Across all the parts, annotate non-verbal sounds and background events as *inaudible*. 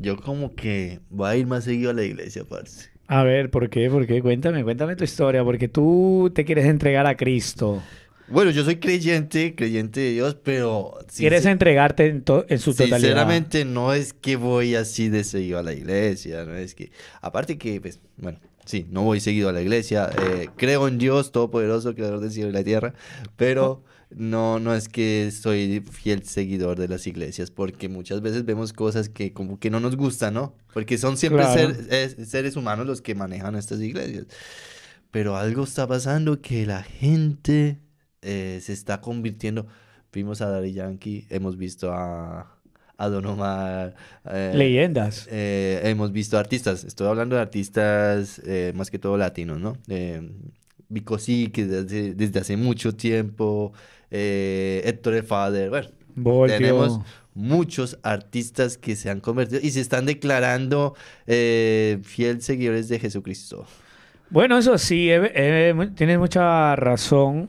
Yo como que voy a ir más seguido a la iglesia, parce. A ver, ¿por qué? ¿Por qué? Cuéntame, cuéntame tu historia, porque tú te quieres entregar a Cristo. Bueno, yo soy creyente, creyente de Dios, pero... Quieres entregarte en, su totalidad. Sinceramente, no es que voy así de seguido a la iglesia, no es que... Aparte que, pues, bueno, sí, no voy seguido a la iglesia. Eh, creo en Dios Todopoderoso, Creador del cielo y la tierra, pero... *laughs* no, no es que soy fiel seguidor de las iglesias, porque muchas veces vemos cosas que que no nos gustan, ¿no? Porque son siempre seres humanos los que manejan estas iglesias. Pero algo está pasando que la gente eh, se está convirtiendo. Vimos a Daddy Yankee, hemos visto a, Don Omar. Eh, Leyendas. Eh, hemos visto artistas, estoy hablando de artistas más que todo latinos, ¿no? Bicosí, que desde, hace mucho tiempo, eh, Héctor de Fader, bueno, tenemos muchos artistas que se han convertido y se están declarando fieles eh, fiel seguidores de Jesucristo. Bueno, eso sí, eh, tienes mucha razón.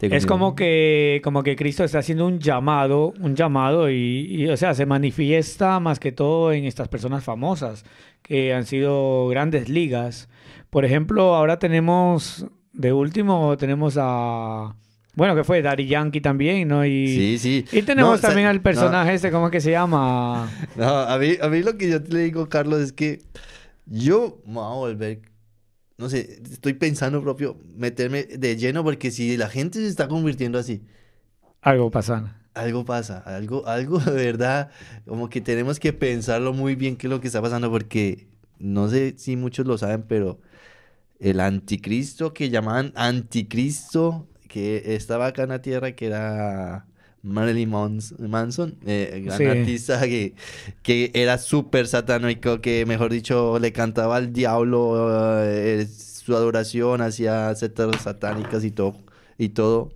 Es como que, como que Cristo está haciendo un llamado, un llamado y, y, o sea, se manifiesta más que todo en estas personas famosas que han sido grandes ligas. Por ejemplo, ahora tenemos de último tenemos a... Bueno, que fue Dari Yankee también, ¿no? Y, sí, sí. Y tenemos también al personaje este, ese, ¿cómo es que se llama? No, a mí, a mí lo que yo le digo, Carlos, es que yo me voy a volver, no sé, estoy pensando propio, meterme de lleno, porque si la gente se está convirtiendo así. Algo pasa. Algo pasa, algo, algo de verdad, como que tenemos que pensarlo muy bien qué es lo que está pasando, porque no sé si muchos lo saben, pero el anticristo que llamaban anticristo, que estaba acá en la tierra, que era Marilyn Manson, eh, gran artista que, era súper satánico, que mejor dicho le cantaba al diablo eh, su adoración, hacia setas satánicas y todo. Y todo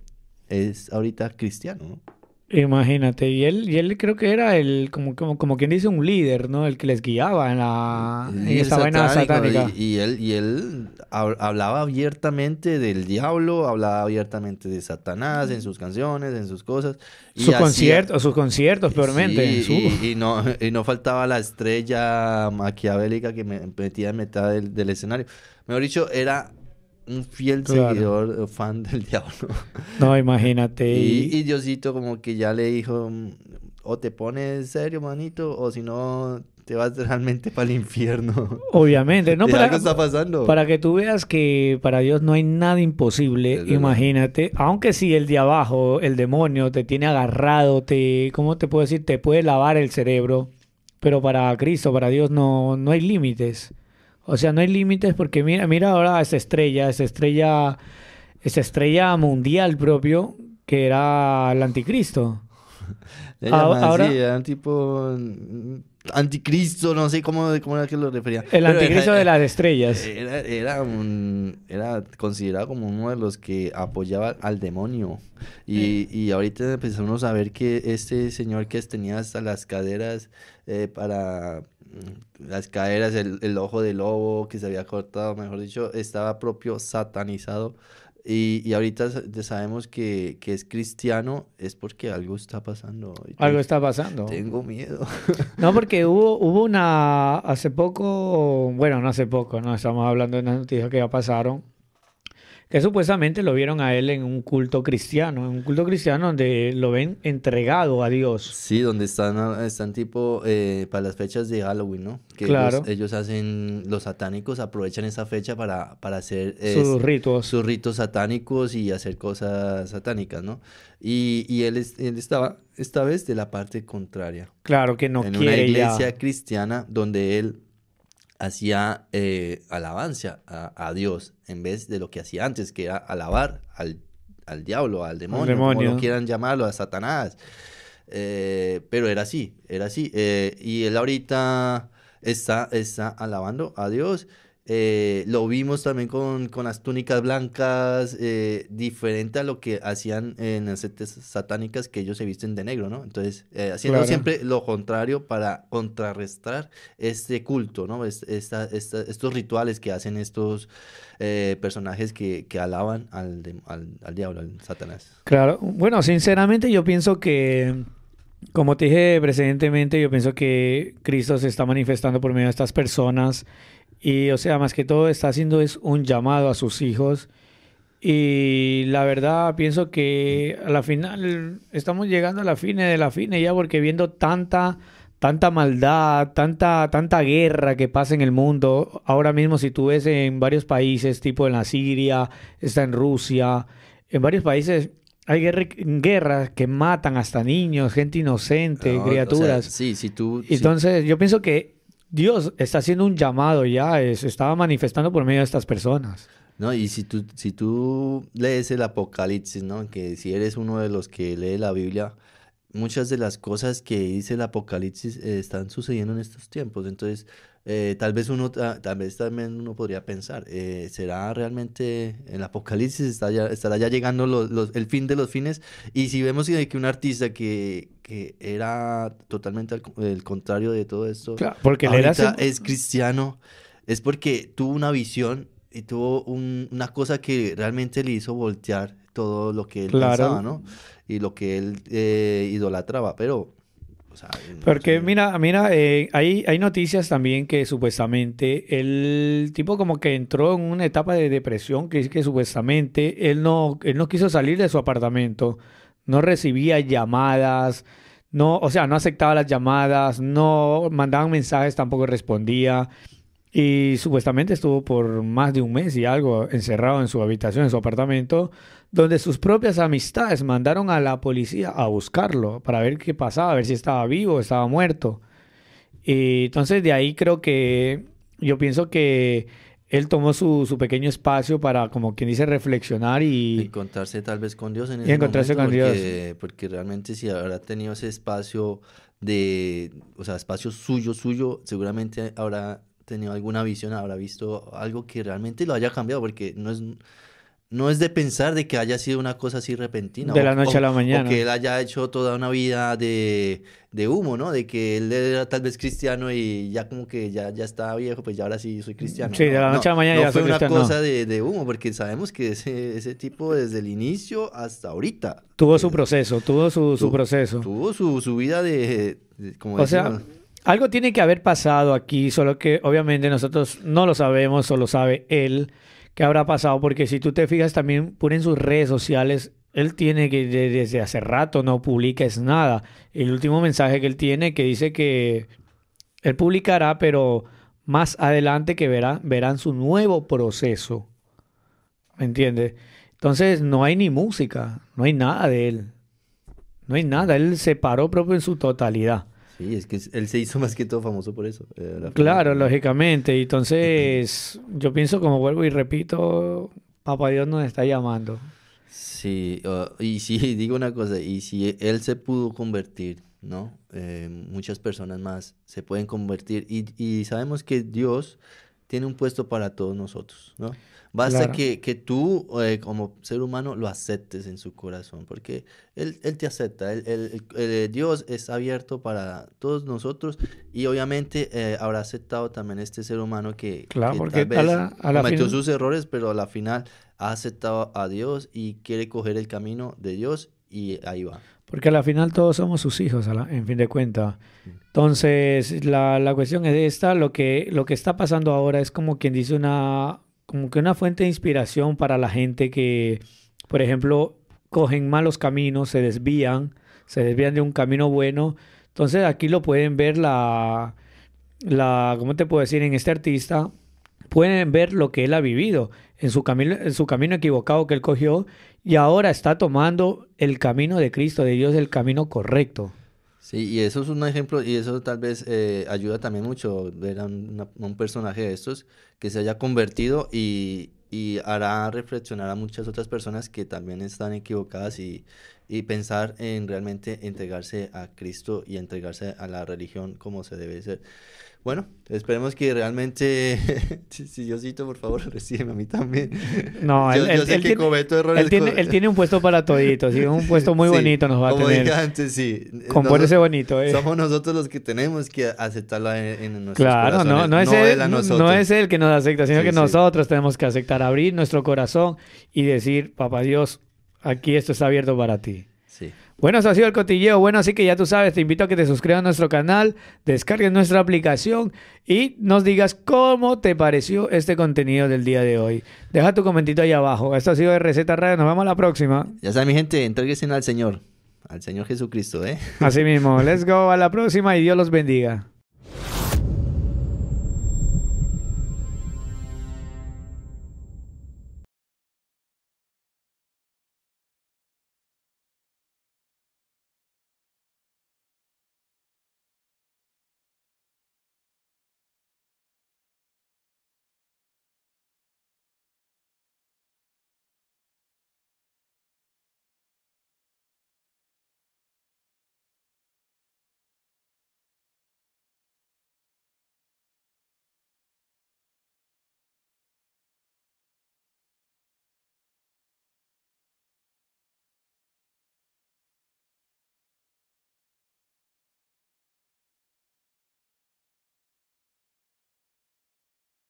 es ahorita cristiano, Imagínate, y él, y él creo que era el, como, como, como quien dice, un líder, ¿no? El que les guiaba en la en esa vaina satánica. Y, él, y él hablaba abiertamente del diablo, hablaba abiertamente de Satanás en sus canciones, en sus cosas. Y sus, conciertos, sus conciertos, peormente. y, no, y no faltaba la estrella maquiavélica que metía en mitad del escenario. Mejor dicho, era un fiel seguidor fan del *laughs* diablo. No, imagínate. Y, Diosito como que ya le dijo, mm, o te pones serio, manito, o si no, te vas *laughs* realmente para el infierno. Obviamente, ¿no? *laughs* Para, está pasando. Para que tú veas que para Dios no hay nada imposible, imagínate. Aunque si el de abajo, el demonio, te tiene agarrado, te, ¿cómo te puedo decir? Te puede lavar el cerebro. Pero para Cristo, para Dios, no, no hay límites. O sea, no hay límites porque mira, mira ahora esa estrella, esa estrella, esa estrella mundial propio que era el anticristo. *laughs* ahora, sí, tipo mm, anticristo, no sé cómo, era que lo refería. El anticristo de las estrellas. Era, era, considerado como uno de los que apoyaba al demonio. Y, y ahorita empezamos a ver que este señor que tenía hasta las caderas eh, para Mm, las caderas, el, ojo de lobo que se había cortado, mejor dicho, estaba propio satanizado. Y, y ahorita sabemos que, que, es cristiano, es porque algo está pasando. Algo está pasando. Tengo miedo. *laughs* No, porque hubo, hubo una, hace poco, bueno, no hace poco, no estamos hablando de unas noticias que ya pasaron, que supuestamente lo vieron a él en un culto cristiano, en un culto cristiano donde lo ven entregado a Dios. Sí, donde están, están tipo eh, para las fechas de Halloween, ¿no? Que claro. Ellos, hacen, los satánicos aprovechan esa fecha para, para hacer eh, sus ritos. Sus ritos satánicos y hacer cosas satánicas, ¿no? Y, y él, él estaba esta vez de la parte contraria. Claro que no en quiere. una iglesia cristiana donde él hacía eh, alabanza a, Dios en vez de lo que hacía antes, que era alabar al, al diablo, al demonio, como quieran llamarlo, a Satanás. Eh, pero era así, era así. Eh, y él ahorita está, está alabando a Dios eh, lo vimos también con, las túnicas blancas, eh, diferente a lo que hacían en las setas satánicas que ellos se visten de negro, ¿no? Entonces, eh, haciendo siempre lo contrario para contrarrestar este culto, ¿no? estos rituales que hacen estos personajes que, alaban al, al, al diablo, al Satanás. Claro, bueno, sinceramente yo pienso que... Como te dije precedentemente, yo pienso que Cristo se está manifestando por medio de estas personas y o sea, más que todo está haciendo es un llamado a sus hijos. Y la verdad pienso que a la final estamos llegando a la fine de la fine ya porque viendo tanta tanta maldad, tanta tanta guerra que pasa en el mundo, ahora mismo si tú ves en varios países, tipo en la Siria, está en Rusia, en varios países hay guerras que matan hasta niños, gente inocente, criaturas. Sí, sí, tú Entonces, yo pienso que Dios está haciendo un llamado ya, estaba manifestando por medio de estas personas. No, y si tú, si tú lees el Apocalipsis, ¿no? Que si eres uno de los que lee la Biblia, muchas de las cosas que dice el Apocalipsis eh, están sucediendo en estos tiempos. Entonces, eh, tal vez uno, tal vez también uno podría pensar, eh, ¿será realmente el Apocalipsis está ya, estará ya llegando el fin de los fines? Y si vemos que un artista que, era totalmente el contrario de todo esto, porque es cristiano, es porque tuvo una visión y tuvo una cosa que realmente le hizo voltear todo lo que él pensaba, ¿no? Y lo que él eh, idolatraba, pero... Porque mira, mira, eh, hay, hay noticias también que supuestamente el tipo como que entró en una etapa de depresión, que es que supuestamente él no, él no quiso salir de su apartamento, no recibía llamadas, no, o sea, no aceptaba las llamadas, no mandaban mensajes, tampoco respondía y supuestamente estuvo por más de un mes y algo encerrado en su habitación, en su apartamento, donde sus propias amistades mandaron a la policía a buscarlo para ver qué pasaba, a ver si estaba vivo, estaba muerto. Y entonces de ahí creo que yo pienso que él tomó su, pequeño espacio para, como quien dice, reflexionar y... Encontrarse tal vez con Dios en ese y encontrarse con Dios. Porque realmente si habrá tenido ese espacio de, o sea, espacio suyo, suyo, seguramente habrá tenido alguna visión, habrá visto algo que realmente lo haya cambiado, porque no es, no es de pensar de que haya sido una cosa así repentina. De la noche a la mañana. que él haya hecho toda una vida de, humo, ¿no? De que él era tal vez cristiano y ya como que ya, ya viejo, pues ya ahora sí soy cristiano. Sí, de la noche a la mañana no fue una cosa de, humo, porque sabemos que ese, tipo desde el inicio hasta ahorita. Tuvo su proceso, tuvo su, proceso. Tuvo su, vida de, como o sea, algo tiene que haber pasado aquí, solo que obviamente nosotros no lo sabemos solo sabe él qué habrá pasado, porque si tú te fijas también por en sus redes sociales, él tiene que desde hace rato no es nada. El último mensaje que él tiene que dice que él publicará, pero más adelante que verán, verán su nuevo proceso. ¿Me entiendes? Entonces no hay ni música, no hay nada de él. No hay nada, él se paró propio en su totalidad. Sí, es que él se hizo *laughs* más que todo famoso por eso. Eh, claro, lógicamente. Entonces, *laughs* yo pienso, como vuelvo y repito, Papá Dios nos está llamando. Sí, y sí, *laughs* digo una cosa, y si él se pudo convertir, ¿no? Eh, muchas personas más se pueden convertir. Y, y sabemos que Dios tiene un puesto para todos nosotros, ¿no? Basta que, que, tú, eh, como ser humano, lo aceptes en su corazón, porque Él, él te acepta, el eh, Dios es abierto para todos nosotros y obviamente eh, habrá aceptado también este ser humano que, claro, porque tal vez cometió sus errores, pero a la final ha aceptado a Dios y quiere coger el camino de Dios y ahí va. Porque al final todos somos sus hijos, en fin de cuentas. Entonces, la, cuestión es esta, lo que, lo que está pasando ahora es como quien dice una, como que una fuente de inspiración para la gente que, por ejemplo, cogen malos caminos, se desvían, se desvían de un camino bueno. Entonces, aquí lo pueden ver la, la ¿cómo te puedo decir? En este artista, pueden ver lo que él ha vivido en su, camino, en su camino equivocado que él cogió y ahora está tomando el camino de Cristo, de Dios, el camino correcto. Sí, y eso es un ejemplo, y eso tal vez eh, ayuda también mucho ver a, un personaje de estos que se haya convertido y, hará reflexionar a muchas otras personas que también están equivocadas y, y, pensar en realmente entregarse a Cristo y entregarse a la religión como se debe ser. Bueno, esperemos que realmente, *laughs* si Diosito, por favor, *laughs* recibe a mí también. No, él, tiene, un puesto para toditos, ¿sí? un puesto muy *laughs* bonito nos va a tener. Como antes, sí. bonito. Eh. Somos nosotros los que tenemos que aceptarlo en, en nuestros Claro, no, no, es él, no es él que nos acepta, sino que nosotros tenemos que aceptar, abrir nuestro corazón y decir, papá Dios, aquí esto está abierto para ti. Sí. Bueno, eso ha sido el cotilleo. Bueno, así que ya tú sabes, te invito a que te suscribas a nuestro canal, descargues nuestra aplicación y nos digas cómo te pareció este contenido del día de hoy. Deja tu comentito ahí abajo. Esto ha sido de Receta Radio. Nos vemos la próxima. Ya saben, mi gente, sin al Señor, al Señor Jesucristo, ¿eh? Así mismo. Let's go. A la próxima y Dios los bendiga.